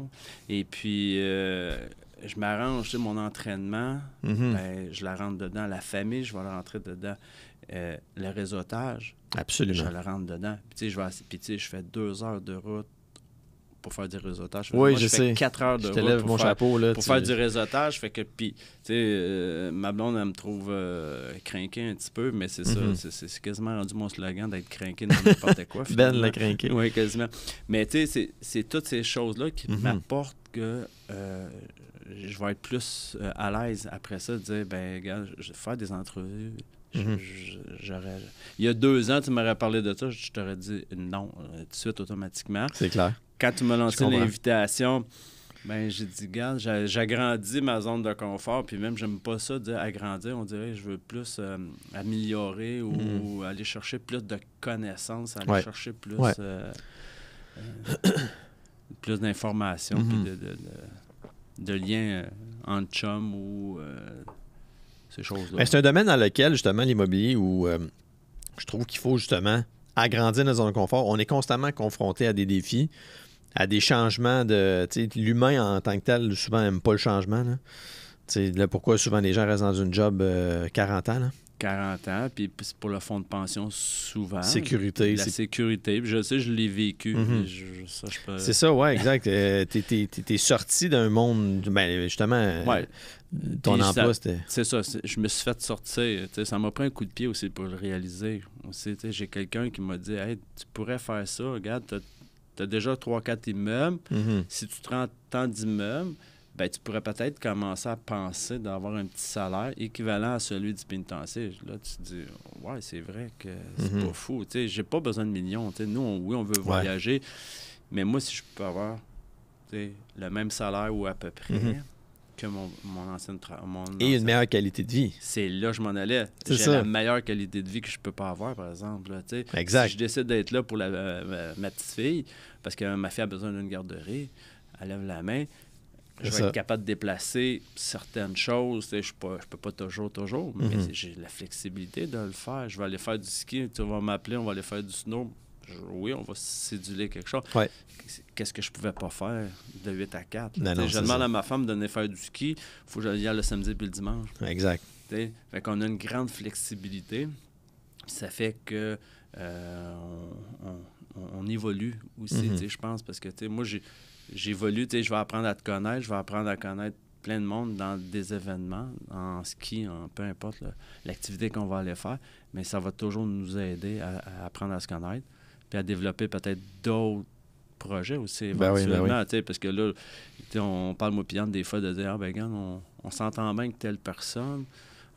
Et puis. Euh, je m'arrange, mon entraînement, mm-hmm. ben, je la rentre dedans. La famille, je vais la rentrer dedans. le réseautage, Absolument. je la rentre dedans. Puis, je, sais, je fais deux heures de route pour faire du réseautage. Oui, Moi, je, sais. 4 heures de je te lève mon chapeau. Là, pour faire du réseautage. Fait que, puis, tu sais, euh, ma blonde, elle me trouve euh, crinquée un petit peu, mais c'est ça. Mhm. C'est quasiment rendu mon slogan d'être crinqué dans n'importe quoi. ben l'a crinqué. Oui, quasiment. Mais tu sais, c'est toutes ces choses-là qui mhm. m'apportent que euh, je vais être plus à l'aise après ça, de dire, ben, gars je vais faire des entrevues. Mhm. Il y a deux ans, tu m'aurais parlé de ça, je t'aurais dit non, tout de suite automatiquement. C'est clair quand tu m'as lancé l'invitation, ben, j'ai dit, regarde, j'agrandis ma zone de confort, puis même, j'aime pas ça, d'agrandir. On dirait, je veux plus euh, améliorer ou, mm-hmm. aller chercher plus de connaissances, aller chercher plus, euh, euh, plus d'informations, mm-hmm. de, liens entre chum ou ces choses-là. Ben, c'est un domaine dans lequel, justement, l'immobilier, où je trouve qu'il faut justement agrandir notre zone de confort. On est constamment confronté à des défis à des changements de. L'humain en tant que tel, souvent, n'aime pas le changement. Là. Là, pourquoi souvent les gens restent dans une job 40 euh, ans? Là? 40 ans, puis pour le fonds de pension, souvent. Sécurité. La sécurité. je sais, je l'ai vécu. Mhm. C'est ça, ouais, exact. Tu euh, t'es es, sorti d'un monde. Ben, justement, euh, ton emploi, c'était. C'est ça. Je me suis fait sortir. Ça m'a pris un coup de pied aussi pour le réaliser. J'ai quelqu'un qui m'a dit Hey, tu pourrais faire ça. Regarde, tu as déjà 3-4 immeubles. Mhm. Si tu te rends tant d'immeubles, ben, tu pourrais peut-être commencer à penser d'avoir un petit salaire équivalent à celui du pénitentiaire. Là, tu te dis, ouais, c'est vrai que c'est mhm. pas fou. Je n'ai j'ai pas besoin de millions. nous, oui, on veut voyager, mais moi, si je peux avoir le même salaire ou à peu près, mhm mon, ancienne. Et une meilleure qualité de vie. C'est là que je m'en allais. J'ai la meilleure qualité de vie que je peux pas avoir, par exemple. exact. Si je décide d'être là pour la, ma petite fille, parce que ma fille a besoin d'une garderie, elle lève la main. Je vais être capable de déplacer certaines choses. Je ne peux pas toujours, toujours, mais mm-hmm. j'ai la flexibilité de le faire. Je vais aller faire du ski, tu vas m'appeler, on va aller faire du snow oui, on va céduler quelque chose. Qu'est-ce que je pouvais pas faire de 8 à 4? je demande à ma femme de venir faire du ski, Il faut que j'aille le samedi puis le dimanche. Exact. On a une grande flexibilité. Ça fait que euh, on, évolue aussi, mm-hmm. je pense, parce que moi, j'évolue, je vais apprendre à te connaître, je vais apprendre à connaître plein de monde dans des événements, en ski, en peu importe l'activité qu'on va aller faire, mais ça va toujours nous aider à apprendre à se connaître puis à développer peut-être d'autres projets aussi ben ben éventuellement, parce que là, on parle moi Pian, des fois de dire, ah ben regarde, on, s'entend bien que telle personne,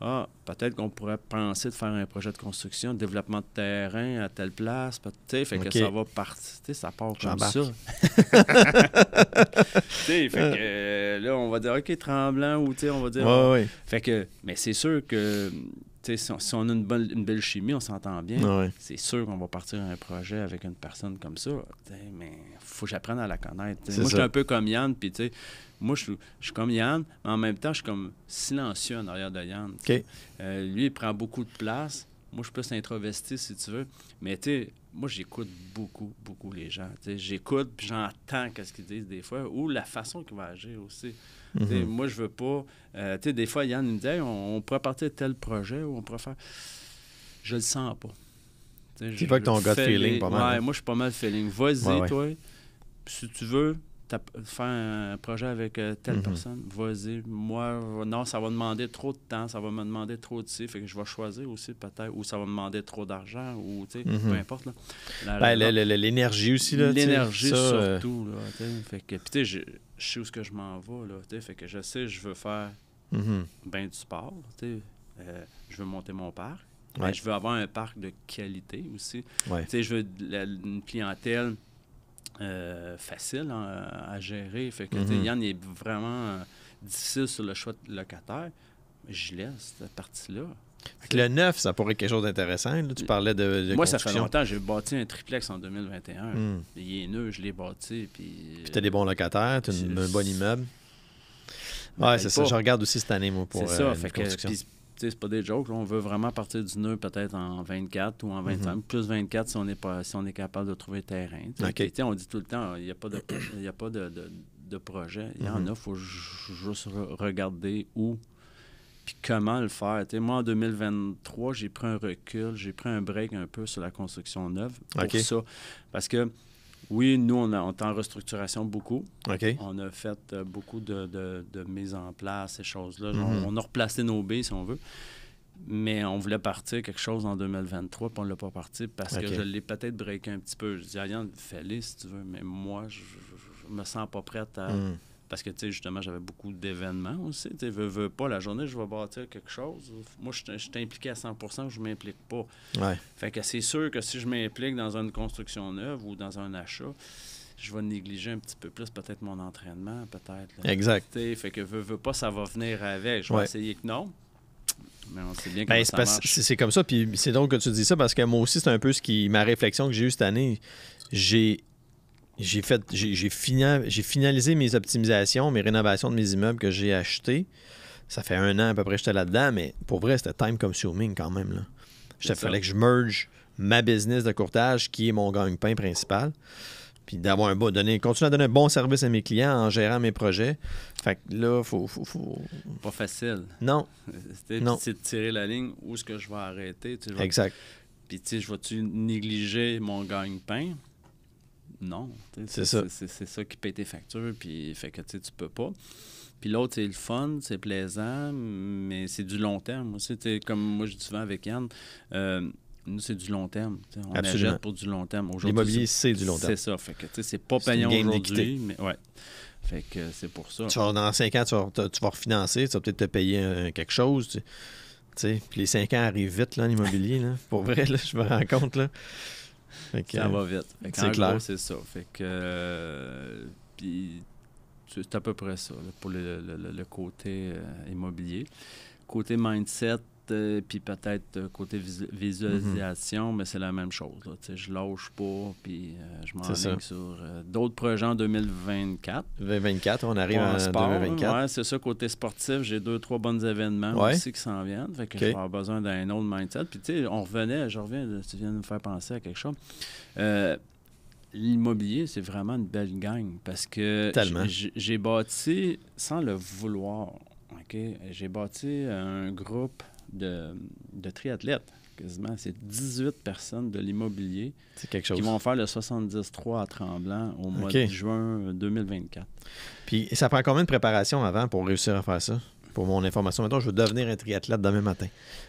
ah, peut-être qu'on pourrait penser de faire un projet de construction, de développement de terrain à telle place, fait que ça va partir, ça part comme ça. fait que euh, là, on va dire, OK, tremblant, ou on dire... Fait que, mais c'est sûr que si on, a une, bonne, belle chimie, on s'entend bien. Ah C'est sûr qu'on va partir un projet avec une personne comme ça. Mais faut que j'apprenne à la connaître. Moi, je suis un peu comme Yann. Puis, moi, je suis comme Yann, mais en même temps, je suis comme silencieux en arrière de Yann. Euh, lui, il prend beaucoup de place. Moi, je suis plus si tu veux. Mais tu sais, moi, j'écoute beaucoup, beaucoup les gens. Tu sais, J'écoute, puis j'entends ce qu'ils disent des fois, ou la façon qu'ils vont agir aussi. Mhm. Moi, je veux pas... Euh, tu sais, des fois, Yann, il me dit on, on, pourrait partir de tel projet, ou on pourrait faire... Je le sens pas. Tu vois que ton gut feeling, les... pas mal. Ouais, hein. moi, je suis pas mal feeling. Vas-y, toi. si tu veux, faire un projet avec euh, telle mhm. personne, vas-y, moi, non, ça va demander trop de temps, ça va me demander trop de ci, fait que je vais choisir aussi peut-être, ou ça va demander trop d'argent, ou tu sais, peu mhm. importe. Ben, l'énergie aussi, là. L'énergie euh, surtout, fait que, je sais où que je m'en vais, là, fait que je sais, je veux faire mhm. bien du sport, euh, je veux monter mon parc, je veux avoir un parc de qualité aussi, tu sais, je veux une clientèle euh, facile hein, à, gérer. Fait que mm Yann est vraiment euh, difficile sur le choix de locataire. Je laisse cette partie-là. le 9, ça pourrait être quelque chose d'intéressant. Tu parlais de, construction. Moi, ça fait longtemps. J'ai bâti un triplex en 2021. Hmm. Il est neuf, je l'ai bâti. Puis, puis tu as des bons locataires, tu as un bon immeuble. Ouais, c'est ça. Je regarde aussi cette année, moi, pour. la euh, construction c'est pas des jokes. on veut vraiment partir du nœud peut-être en 24 ou en 25, mhm. plus 24 si on est, pas, si on est capable de trouver terrain. on dit tout le temps, il n'y a pas de, de, projet. Il y en mhm. a, il faut juste regarder où puis comment le faire. moi, en 2023, j'ai pris un recul, j'ai pris un break un peu sur la construction neuve pour ça. Parce que oui, nous, on, a, est en restructuration beaucoup. ok On a fait euh, beaucoup de, de, mise en place, ces choses-là. Mhm. on, a replacé nos baies, si on veut. Mais on voulait partir quelque chose en 2023, puis on ne l'a pas parti parce que je l'ai peut-être breaké un petit peu. Je dis, Ariane, fais-le si tu veux, mais moi, je ne me sens pas prête à. Mhm. Parce que, tu sais, justement, j'avais beaucoup d'événements aussi. Tu veux, veux pas, la journée, je vais bâtir quelque chose. Moi, je suis impliqué à 100 je m'implique pas. Ouais. Fait que c'est sûr que si je m'implique dans une construction neuve ou dans un achat, je vais négliger un petit peu plus peut-être mon entraînement, peut-être. Exact. fait que veux, veux pas, ça va venir avec. Je vais essayer que non. Mais on sait bien ben, c'est comme ça. Puis c'est donc que tu dis ça parce que moi aussi, c'est un peu ce qui ma réflexion que j'ai eue cette année. J'ai j'ai fait j'ai finalisé mes optimisations, mes rénovations de mes immeubles que j'ai achetés. Ça fait un an à peu près que j'étais là-dedans, mais pour vrai, c'était time consuming quand même. Là. Il fallait que je merge ma business de courtage, qui est mon gagne-pain principal, puis d'avoir un bon, donner, continuer à donner un bon service à mes clients en gérant mes projets. Fait que là, faut, faut, faut... Pas facile. Non. C'était de tirer la ligne où est-ce que je vais arrêter. Tu Exact. Puis tu sais, je vais-tu négliger mon gagne-pain? non. C'est ça. C'est ça qui paye tes factures, puis fait que tu peux pas. Puis l'autre, c'est le fun, c'est plaisant, mais c'est du long terme aussi. Comme moi, je dis souvent avec Yann, euh, nous, c'est du long terme. On Absolument. achète pour du long terme. L'immobilier, c'est du long terme. C'est ça. Fait que c'est pas payant aujourd'hui, mais ouais. Fait que c'est pour ça. dans 5 ans, tu vas, tu vas, refinancer, tu vas peut-être te payer quelque chose. Tu sais, puis les 5 ans arrivent vite, là, l'immobilier. Pour vrai, là, je me rends compte. Là ça va vite. C'est clair. C'est ça. Fait que. Euh, puis, c'est à peu près ça pour le, côté euh, immobilier. Côté mindset, euh, puis peut-être euh, côté visualisation, mhm. mais c'est la même chose. je lâche pas, puis euh, je m'enligne sur d'autres projets en 2024. 2024, on arrive en sport, 2024. c'est ça, côté sportif, j'ai deux, trois bons événements aussi qui s'en viennent. Fait que je besoin d'un autre mindset. Puis tu sais, on revenait, je reviens, tu viens de me faire penser à quelque chose l'immobilier, c'est vraiment une belle gang parce que j'ai bâti, sans le vouloir, ok j'ai bâti un groupe de, triathlètes, quasiment. C'est 18 personnes de l'immobilier qui vont faire le 73 à Tremblant au mois de juin 2024. Puis ça prend combien de préparation avant pour réussir à faire ça? Pour mon information, maintenant, je veux devenir un triathlète demain matin.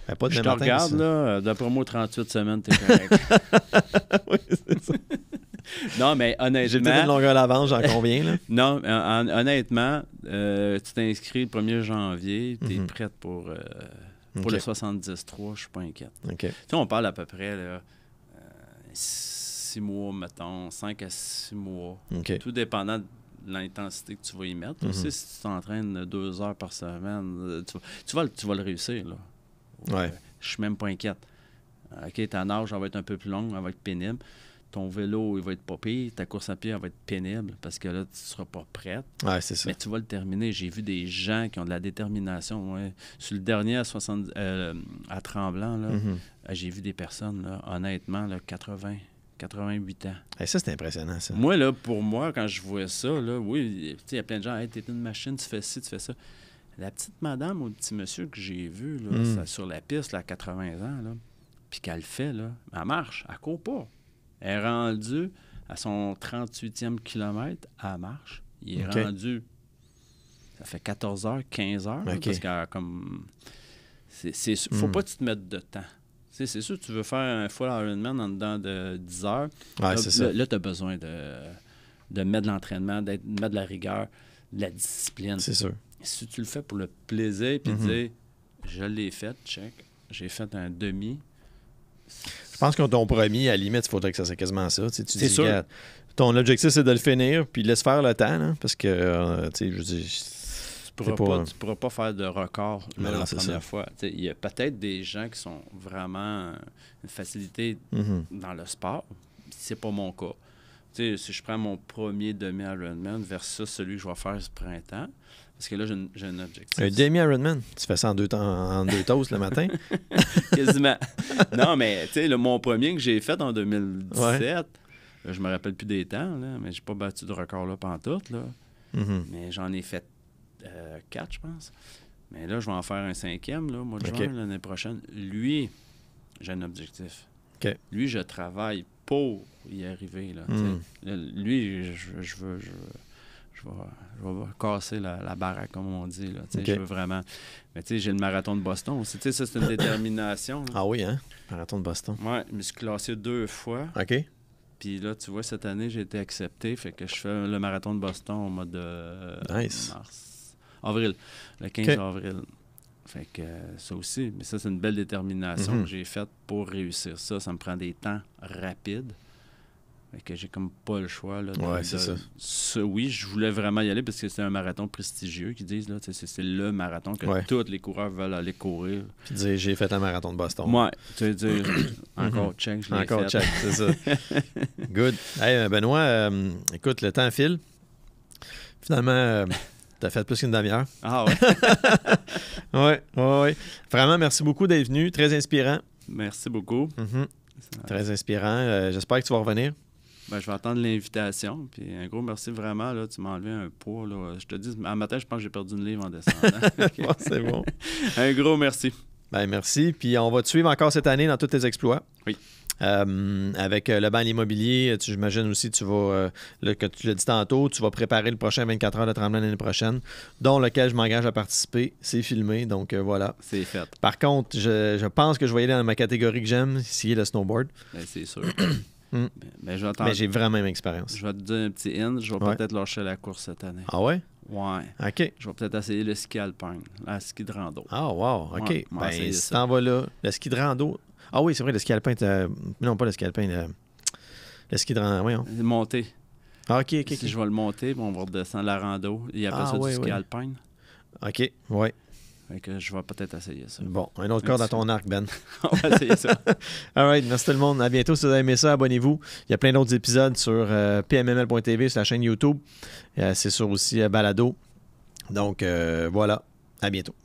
Ben, pas demain je te regarde, là, d'après moi, 38 semaines, correct. oui, c'est ça. non, mais honnêtement. J'ai peut une longueur d'avance, j'en conviens. non, honnêtement, euh, tu t'inscris le 1er janvier, tu es mhm. prête pour. Euh, pour okay. le 73, je suis pas inquiète. Tu on parle à peu près là, euh, six mois, mettons, 5 à 6 mois. Tout dépendant de l'intensité que tu vas y mettre. Mhm. si tu t'entraînes deux heures par semaine, euh, tu vas, le réussir. Là. Ouais. je suis même pas inquiète. OK, ta nage, va être un peu plus longue, elle va être pénible ton vélo, il va être pas pire, ta course à pied, va être pénible parce que là, tu seras pas prête. Mais tu vas le terminer. J'ai vu des gens qui ont de la détermination. Sur le dernier à, euh, à Tremblant, là, mhm. euh, j'ai vu des personnes, honnêtement, là, 80, 88 ans. ça, c'est impressionnant, ça. Moi, là, pour moi, quand je vois ça, oui, il y a plein de gens, hey, t'es une machine, tu fais ci, tu fais ça. La petite madame ou le petit monsieur que j'ai vu mm. sur la piste, là, à 80 ans, puis qu'elle fait, là, elle marche, elle court pas est rendu à son 38e kilomètre à marche. Il est rendu. Ça fait 14 heures, 15 heures. parce que, comme. Il faut hmm. pas que tu te mettes de temps. C'est sûr, tu veux faire un full Ironman en dedans de 10 heures. là, tu as besoin de, mettre de l'entraînement, de mettre de la rigueur, de la discipline. C'est sûr. Si tu le fais pour le plaisir, puis mm dire, je l'ai fait, check, j'ai fait un demi, je pense qu'on ton premier, à la limite, il faudrait que ça soit quasiment ça. Tu ton objectif, c'est de le finir, puis laisse faire le temps, parce que, euh, tu sais, Tu ne pourras, pas faire de record la première fois. Il y a peut-être des gens qui sont vraiment une facilité mhm. dans le sport. C'est pas mon cas sais, si je prends mon premier demi-Ironman versus celui que je vais faire ce printemps, parce que là, j'ai un objectif. Un demi-Ironman, tu fais ça en deux, temps, en deux toasts le matin? Quasiment. non, mais tu sais, mon premier que j'ai fait en 2017, je me rappelle plus des temps, là, mais j'ai pas battu de record là pantoute, là. Mm-hmm. Mais j'en ai fait euh, quatre, je pense. Mais là, je vais en faire un cinquième, là, mois de l'année prochaine. Lui, j'ai un objectif. Lui, je travaille pour y arriver. Là, hmm. Lui, je, veux. Je je vais, casser la, la, baraque, comme on dit. Là, Je veux vraiment. Mais tu sais, j'ai le marathon de Boston aussi. Tu sais, ça, c'est une détermination. Ah oui, hein? Marathon de Boston. Oui, je me suis classé deux fois. OK. Puis là, tu vois, cette année, j'ai été accepté. Fait que je fais le marathon de Boston au mois de mars. Avril. Le 15 avril. Fait que euh, ça aussi, mais ça, c'est une belle détermination mhm. que j'ai faite pour réussir ça. Ça me prend des temps rapides. Fait que j'ai comme pas le choix. Là, ouais, ça. oui, je voulais vraiment y aller parce que c'est un marathon prestigieux qu'ils disent. C'est le marathon que tous les coureurs veulent aller courir. Puis j'ai fait un marathon de Boston. Ouais, encore mhm. check, je Encore check, c'est ça. Good. Hey, euh, Benoît, euh, écoute, le temps file. Finalement, ça fait plus qu'une demi-heure. Ah ouais. ouais, ouais, Vraiment, merci beaucoup d'être venu. Très inspirant. Merci beaucoup. Mm-hmm. Très inspirant. Euh, j'espère que tu vas revenir. Ben, je vais attendre l'invitation. Puis un gros merci vraiment. Là, tu m'as enlevé un poids. Je te dis, à matin, je pense que j'ai perdu une livre en descendant. c'est bon. un gros merci. Ben, merci. Puis on va te suivre encore cette année dans tous tes exploits. Oui. Euh, avec euh, le banc immobilier, j'imagine aussi tu vas, euh, le, que tu l'as dit tantôt, tu vas préparer le prochain 24 heures de tremblement l'année prochaine, dont lequel je m'engage à participer. C'est filmé, donc voilà. C'est fait. Par contre, je, pense que je vais aller dans ma catégorie que j'aime, ici le snowboard. Ben, c'est sûr. Ben, hmm. ben, mais j'ai vraiment une expérience. Je vais te donner un petit hint. Je vais peut-être lâcher la course cette année. Ah ouais? Ouais. OK. Je vais peut-être essayer le ski alpine, le ski de rando. Ah, wow. OK. ben, si t'en vas là, le ski de rando, ah oui, c'est vrai, le ski alpin Non, pas le ski alpin, le, ski de. Oui, hein? Monté. Ah, ok, ok. Si je vais le monter, bon, on va redescendre la rando. Il appelle a ah ça du ski Ok, oui. que je vais peut-être essayer ça. Bon, un autre corps dans ton arc, Ben. on va essayer ça. All right, merci tout le monde. À bientôt. Si vous avez aimé ça, abonnez-vous. Il y a plein d'autres épisodes sur euh, pmml.tv, sur la chaîne YouTube. Euh, c'est sur aussi euh, Balado. Donc, voilà. À bientôt.